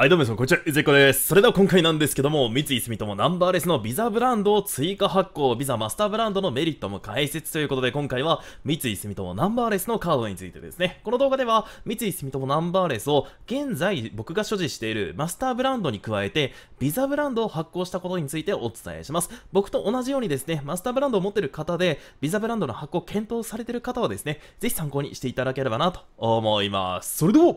はい、どうも皆さん、こんにちは。ゆずこです。それでは今回なんですけども、三井住友ナンバーレスのビザブランドを追加発行、ビザマスターブランドのメリットも解説ということで、今回は三井住友ナンバーレスのカードについてですね。この動画では、三井住友ナンバーレスを現在僕が所持しているマスターブランドに加えて、ビザブランドを発行したことについてお伝えします。僕と同じようにですね、マスターブランドを持っている方で、ビザブランドの発行検討されている方はですね、ぜひ参考にしていただければなと思います。それでは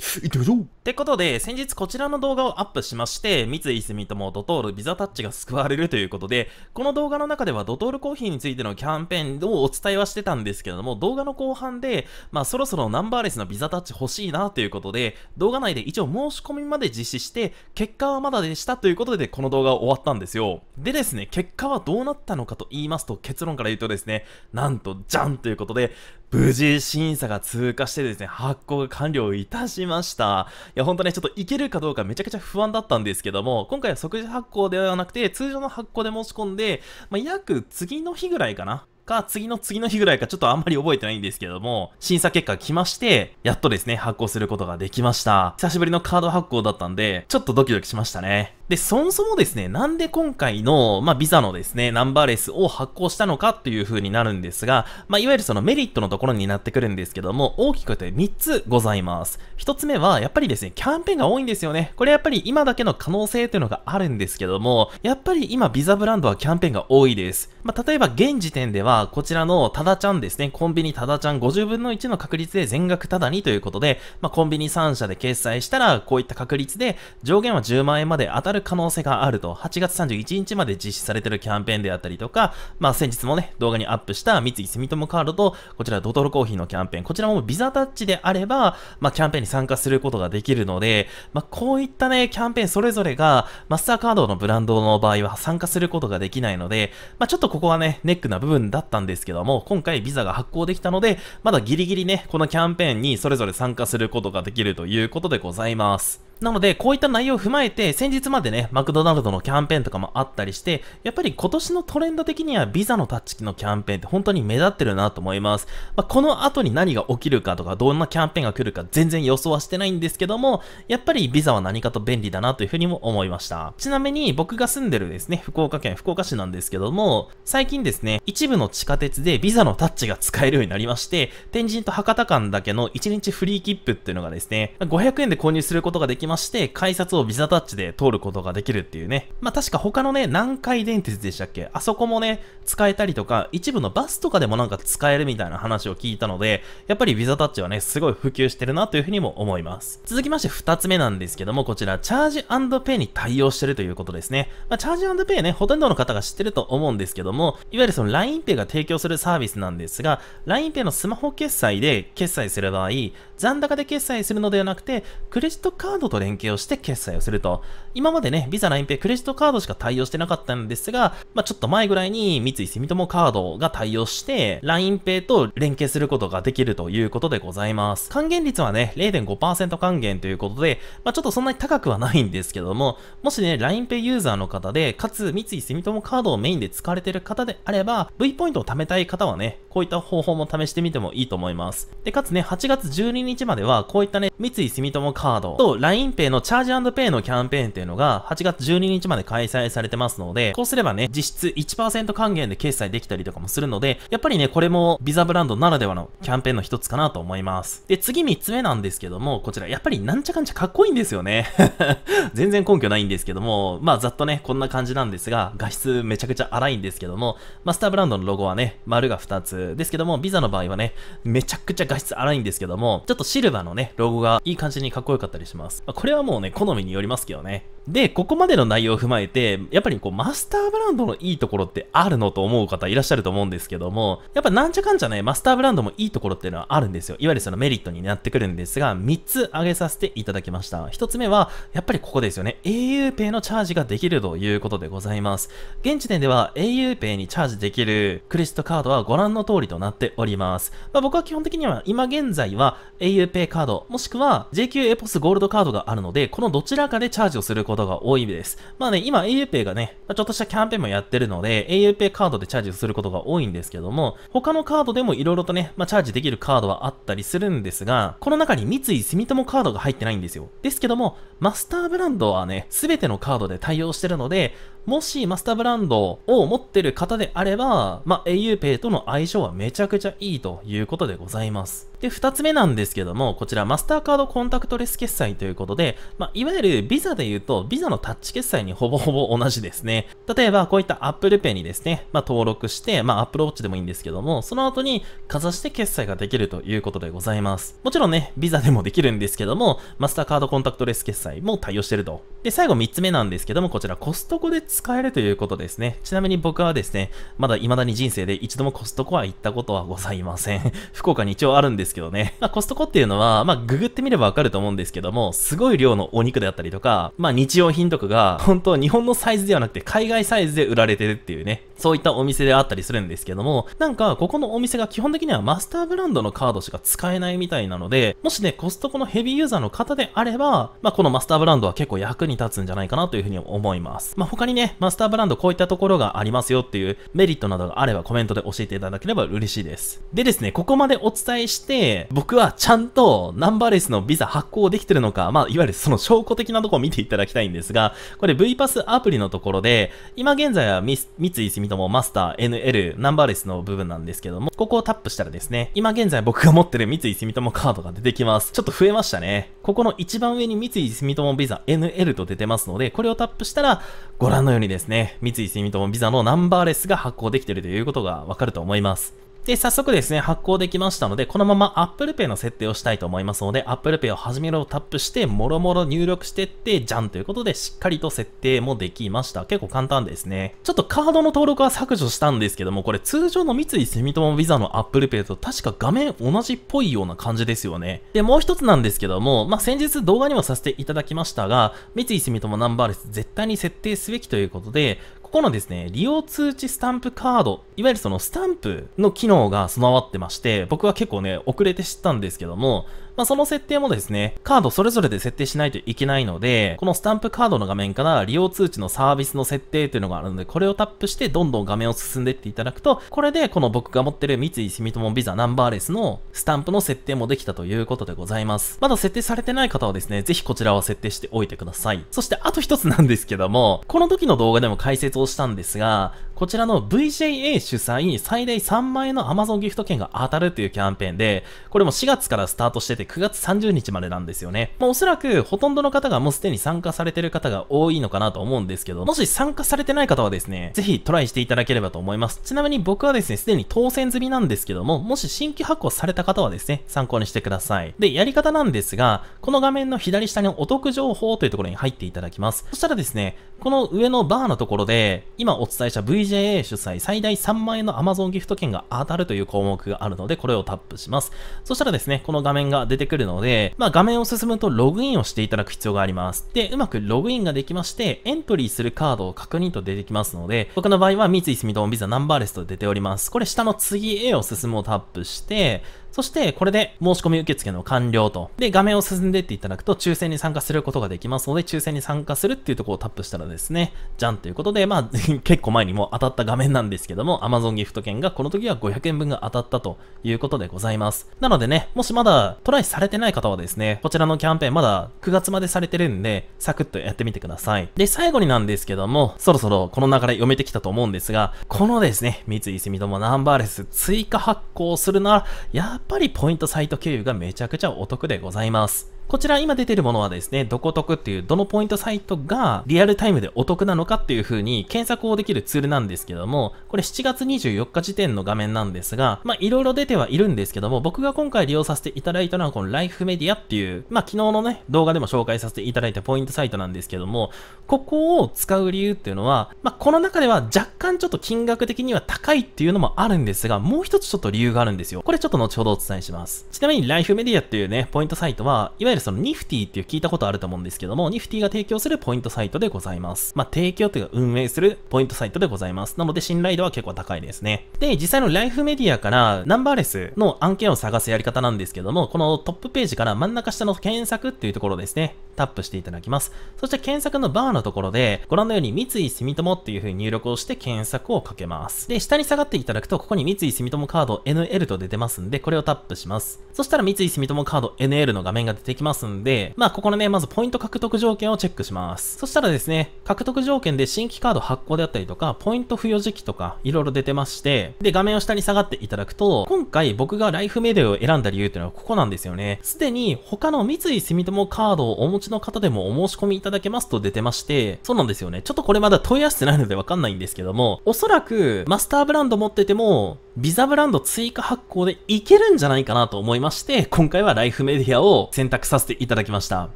行ってみましょうってことで、先日こちらの動画をアップしまして、三井住友ドトールビザタッチが救われるということで、この動画の中ではドトールコーヒーについてのキャンペーンをお伝えはしてたんですけれども、動画の後半で、まあそろそろナンバーレスのビザタッチ欲しいなということで、動画内で一応申し込みまで実施して、結果はまだでしたということで、この動画を終わったんですよ。でですね、結果はどうなったのかと言いますと、結論から言うとですね、なんと、じゃんということで、無事審査が通過してですね、発行が完了いたしました。いや、ほんとね、ちょっといけるかどうかめちゃくちゃ不安だったんですけども、今回は即時発行ではなくて、通常の発行で申し込んで、まあ、約次の日ぐらいかな。か、次の次の日ぐらいか、ちょっとあんまり覚えてないんですけども、審査結果来まして、やっとですね、発行することができました。久しぶりのカード発行だったんで、ちょっとドキドキしましたね。で、そもそもですね、なんで今回の、まあ、ビザのですね、ナンバーレスを発行したのかという風になるんですが、まあ、いわゆるそのメリットのところになってくるんですけども、大きくて3つございます。1つ目は、やっぱりですね、キャンペーンが多いんですよね。これやっぱり今だけの可能性というのがあるんですけども、やっぱり今ビザブランドはキャンペーンが多いです。まあ、例えば現時点では、こちらのタダちゃんですね、コンビニタダちゃん50分の1の確率で全額タダにということで、まあ、コンビニ3社で決済したら、こういった確率で上限は10万円まで当たるる可能性があると、8月31日まで実施されているキャンペーンであったりとか、まあ先日もね、動画にアップした三井住友カードと、こちらドトルコーヒーのキャンペーン、こちらもビザタッチであれば、まあキャンペーンに参加することができるので、まあこういったね、キャンペーンそれぞれが、マスターカードのブランドの場合は参加することができないので、まあちょっとここはね、ネックな部分だったんですけども、今回ビザが発行できたので、まだギリギリね、このキャンペーンにそれぞれ参加することができるということでございます。なので、こういった内容を踏まえて、先日までね、マクドナルドのキャンペーンとかもあったりして、やっぱり今年のトレンド的にはビザのタッチ機のキャンペーンって本当に目立ってるなと思います。まあ、この後に何が起きるかとか、どんなキャンペーンが来るか全然予想はしてないんですけども、やっぱりビザは何かと便利だなというふうにも思いました。ちなみに僕が住んでるですね、福岡県福岡市なんですけども、最近ですね、一部の地下鉄でビザのタッチが使えるようになりまして、天神と博多間だけの1日フリー切符っていうのがですね、500円で購入することができままして、改札をビザタッチで通ることができるっていうね。まあ、確か他のね、南海電鉄でしたっけあそこもね、使えたりとか、一部のバスとかでもなんか使えるみたいな話を聞いたので、やっぱりビザタッチはね、すごい普及してるなというふうにも思います。続きまして2つ目なんですけども、こちら、チャージペイに対応してるということですね。まあ、チャージペイね、ほとんどの方が知ってると思うんですけども、いわゆるその LINEPay が提供するサービスなんですが、LINEPay のスマホ決済で決済する場合、残高で決済するのではなくて、クレジットカードと連携をして決済をすると。今までね、Visa、LINEPay、クレジットカードしか対応してなかったんですが、まあ、ちょっと前ぐらいに三井住友カードが対応して、LINEPay と連携することができるということでございます。還元率はね、0.5%還元ということで、まあ、ちょっとそんなに高くはないんですけども、もしね、LINEPay ユーザーの方で、かつ三井住友カードをメインで使われてる方であれば、V ポイントを貯めたい方はね、こういった方法も試してみてもいいと思います。で、かつね、8月12日までは、こういったね、三井住友カードと LINE 民ペイのチャージペイのキャンペーンっていうのが8月12日まで開催されてますので、こうすればね、実質1%還元で決済できたりとかもするので、やっぱりね、これもビザブランドならではのキャンペーンの一つかなと思います。で、次3つ目なんですけども、こちら、やっぱりなんちゃかんちゃかっこいいんですよね。全然根拠ないんですけども、まあざっとね、こんな感じなんですが、画質めちゃくちゃ荒いんですけども、マスターブランドのロゴはね、丸が2つですけども、ビザの場合はね、めちゃくちゃ画質荒いんですけども、ちょっとシルバーのね、ロゴがいい感じにかっこよかったりします。まあこれはもうね、好みによりますけどね。で、ここまでの内容を踏まえて、やっぱりこう、マスターブランドのいいところってあるのと思う方いらっしゃると思うんですけども、やっぱなんちゃかんちゃね、マスターブランドもいいところっていうのはあるんですよ。いわゆるそのメリットになってくるんですが、3つ挙げさせていただきました。1つ目は、やっぱりここですよね。auPay のチャージができるということでございます。現時点では auPay にチャージできるクレジットカードはご覧の通りとなっております。まあ、僕は基本的には今現在は auPay カード、もしくは JQ エポスゴールドカードががあるので、このどちらかでチャージをすることが多いです。まあね、今 auPay がね、ちょっとしたキャンペーンもやってるので、auPay カードでチャージをすることが多いんですけども、他のカードでも色々とね、まあ、チャージできるカードはあったりするんですが、この中に三井住友カードが入ってないんですよ。ですけども、マスターブランドはね、すべてのカードで対応してるので、もしマスターブランドを持ってる方であれば、まあ、auPay との相性はめちゃくちゃいいということでございます。で、二つ目なんですけども、こちらマスターカードコンタクトレス決済ということで、まあ、いわゆるビザで言うと、ビザのタッチ決済にほぼほぼ同じですね。例えば、こういった Apple Pay にですね、まあ、登録して、まあ、Apple Watch でもいいんですけども、その後にかざして決済ができるということでございます。もちろんね、ビザでもできるんですけども、マスターカードコンタクトレス決済も対応してると。で、最後3つ目なんですけども、こちらコストコで使えるということですね。ちなみに僕はですね、まだ未だに人生で一度もコストコは行ったことはございません。福岡に一応あるんですですけどね。まあ、コストコっていうのは、まあ、ググってみればわかると思うんですけども、すごい量のお肉であったりとか、まあ、日用品とかが、本当日本のサイズではなくて海外サイズで売られてるっていうね。そういったお店であったりするんですけども、なんか、ここのお店が基本的にはマスターブランドのカードしか使えないみたいなので、もしね、コストコのヘビーユーザーの方であれば、まあ、このマスターブランドは結構役に立つんじゃないかなというふうに思います。まあ、他にね、マスターブランドこういったところがありますよっていうメリットなどがあればコメントで教えていただければ嬉しいです。でですね、ここまでお伝えして、僕はちゃんとナンバーレスのビザ発行できてるのか、まあ、いわゆるその証拠的なとこを見ていただきたいんですが、これ V パスアプリのところで、今現在は三井住ドもマスター NL ナンバーレスの部分なんですけども、ここをタップしたらですね、今現在僕が持ってる三井住友カードが出てきます。ちょっと増えましたね。ここの一番上に三井住友ビザ NL と出てますので、これをタップしたら、ご覧のようにですね、三井住友ビザのナンバーレスが発行できてるということがわかると思います。で、早速ですね、発行できましたので、このまま Apple Pay の設定をしたいと思いますので、Apple Pay を始めろをタップして、もろもろ入力してって、じゃんということで、しっかりと設定もできました。結構簡単ですね。ちょっとカードの登録は削除したんですけども、これ通常の三井住友 Visa の Apple Pay と確か画面同じっぽいような感じですよね。で、もう一つなんですけども、まあ、先日動画にもさせていただきましたが、三井住友ナンバーレス絶対に設定すべきということで、ここのですね、利用通知スタンプカード、いわゆるそのスタンプの機能が備わってまして、僕は結構ね、遅れて知ったんですけども、まあ、その設定もですね、カードそれぞれで設定しないといけないので、このスタンプカードの画面から利用通知のサービスの設定というのがあるので、これをタップしてどんどん画面を進んでいっていただくと、これでこの僕が持ってる三井住友ビザナンバーレスのスタンプの設定もできたということでございます。まだ設定されてない方はですね、ぜひこちらは設定しておいてください。そしてあと一つなんですけども、この時の動画でも解説をしたんですが、こちらの VJA 主催最大3万円の Amazon ギフト券が当たるっていうキャンペーンで、これも4月からスタートしてて9月30日までなんですよね。まあ、おそらくほとんどの方がもうすでに参加されてる方が多いのかなと思うんですけど、もし参加されてない方はですね、ぜひトライしていただければと思います。ちなみに僕はですね、すでに当選済みなんですけども、もし新規発行された方はですね、参考にしてください。で、やり方なんですが、この画面の左下にお得情報というところに入っていただきます。そしたらですね、この上のバーのところで、今お伝えした VJ CJA 主催最大3万円の Amazon ギフト券が当たるという項目があるので、これをタップします。そしたらですね、この画面が出てくるので、まあ、画面を進むとログインをしていただく必要があります。で、うまくログインができまして、エントリーするカードを確認と出てきますので、僕の場合は三井住友ビザナンバーレスと出ております。これ下の次へを進むをタップして、そして、これで申し込み受付の完了と。で、画面を進んでっていただくと、抽選に参加することができますので、抽選に参加するっていうところをタップしたらですね、じゃんということで、まあ、結構前にも当たった画面なんですけども、Amazon ギフト券がこの時は500円分が当たったということでございます。なのでね、もしまだトライされてない方はですね、こちらのキャンペーンまだ9月までされてるんで、サクッとやってみてください。で、最後になんですけども、そろそろこの流れ読めてきたと思うんですが、このですね、三井住友ナンバーレス追加発行するなら、やっぱりポイントサイト経由がめちゃくちゃお得でございます。こちら今出てるものはですね、どこ得っていうどのポイントサイトがリアルタイムでお得なのかっていう風に検索をできるツールなんですけども、これ7月24日時点の画面なんですが、まあいろいろ出てはいるんですけども、僕が今回利用させていただいたのはこのライフメディアっていう、まあ昨日のね、動画でも紹介させていただいたポイントサイトなんですけども、ここを使う理由っていうのは、まあこの中では若干ちょっと金額的には高いっていうのもあるんですが、もう一つちょっと理由があるんですよ。これちょっと後ほどお伝えします。ちなみにライフメディアっていうね、ポイントサイトは、いわゆるるそのニフティっていう聞いたことあると思うんですけども、ニフティが提供するポイントサイトでございます。まあ、提供というか運営するポイントサイトでございます。なので信頼度は結構高いですね。で、実際のライフメディアからナンバーレスの案件を探すやり方なんですけども、このトップページから真ん中下の検索っていうところですね、タップしていただきます。そして検索のバーのところで、ご覧のように三井住友っていう風に入力をして検索をかけます。で、下に下がっていただくと、ここに三井住友カード NL と出てますんで、これをタップします。そしたら三井住友カード NL の画面が出てきます。ますんで、まあ、ここのね、まずポイント獲得条件をチェックします。そしたらですね、獲得条件で新規カード発行であったりとか、ポイント付与時期とか、いろいろ出てまして、で、画面を下に下がっていただくと、今回僕がライフメディアを選んだ理由っていうのはここなんですよね。すでに他の三井住友カードをお持ちの方でもお申し込みいただけますと出てまして、そうなんですよね。ちょっとこれまだ問い合わせてないのでわかんないんですけども、おそらくマスターブランド持ってても、ビザブランド追加発行でいけるんじゃないかなと思いまして、今回はライフメディアを選択ささせていただきました。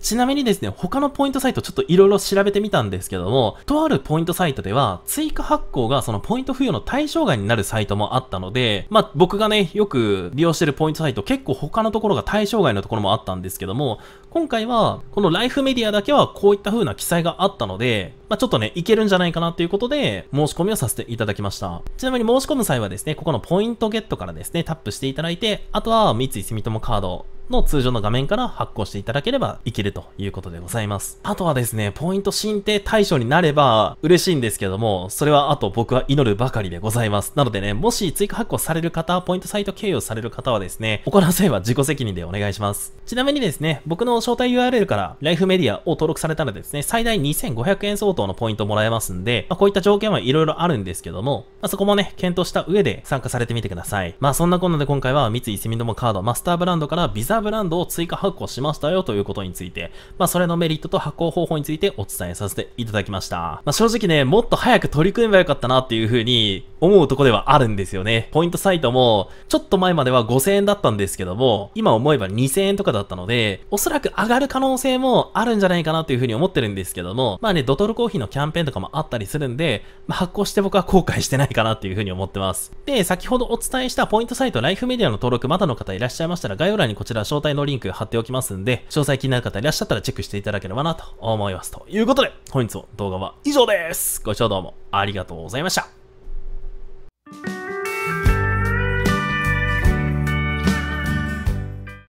ちなみにですね、他のポイントサイトちょっと色々調べてみたんですけども、とあるポイントサイトでは、追加発行がそのポイント付与の対象外になるサイトもあったので、まあ、僕がね、よく利用してるポイントサイト結構他のところが対象外のところもあったんですけども、今回は、このライフメディアだけはこういった風な記載があったので、まあ、ちょっとね、いけるんじゃないかなということで、申し込みをさせていただきました。ちなみに申し込む際はですね、ここのポイントゲットからですね、タップしていただいて、あとは三井住友カードの通常の画面から発行していただければいけるということでございます。あとはですね、ポイント申請対象になれば嬉しいんですけども、それはあと僕は祈るばかりでございます。なのでね、もし追加発行される方、ポイントサイト経由される方はですね、行わせば自己責任でお願いします。ちなみにですね、僕の招待 URL からライフメディアを登録されたらですね、最大2500円相当のポイントもらえますんで、まあ、こういった条件はいろいろあるんですけども、まあ、そこもね、検討した上で参加されてみてください。まあそんなこんなで今回は三井住友カードマスターブランドからビザサーブランドを追加発行しましたよということについて、まあ、それのメリットと発行方法についてお伝えさせていただきました。まあ、正直ね、もっと早く取り組めばよかったなっていう風に思うとこではあるんですよね。ポイントサイトも、ちょっと前までは5000円だったんですけども、今思えば2000円とかだったので、おそらく上がる可能性もあるんじゃないかなという風に思ってるんですけども、まあね、ドトルコーヒーのキャンペーンとかもあったりするんで、まあ、発行して僕は後悔してないかなっていう風に思ってます。で、先ほどお伝えしたポイントサイトライフメディアの登録まだの方いらっしゃいましたら概要欄にこちらら招待のリンク貼っておきますんで、詳細気になる方いらっしゃったらチェックしていただければなと思います。ということで、本日の動画は以上です。ご視聴どうもありがとうございました。